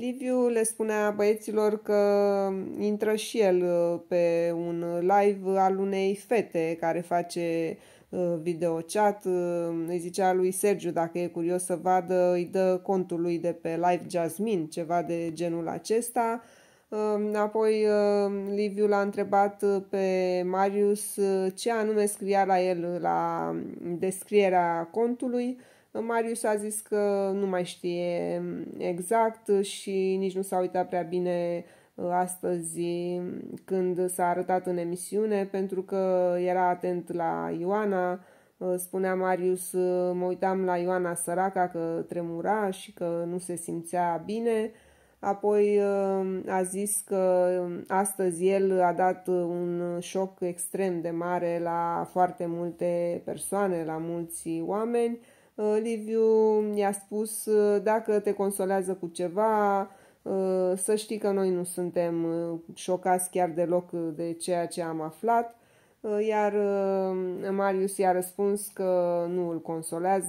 Liviu le spunea băieților că intră și el uh, pe un live al unei fete care face uh, chat. Uh, îi zicea lui Sergiu, dacă e curios să vadă, îi dă contul lui de pe Live Jasmine, ceva de genul acesta. Um, apoi Liviu l-a întrebat pe Marius ce anume scria la el la descrierea contului Marius a zis că nu mai știe exact și nici nu s-a uitat prea bine uh, astăzi când s-a arătat în emisiune pentru că era atent la Ioana, uh, spunea Marius, uh, mă uitam la Ioana săraca că tremura și că nu se simțea bine. Apoi a zis că astăzi el a dat un șoc extrem de mare la foarte multe persoane, la mulți oameni Uh, Liviu mi a spus uh, dacă te consolează cu ceva, uh, să știi că noi nu suntem șocați chiar deloc de ceea ce am aflat, iar Marius i-a răspuns că nu îl consolează.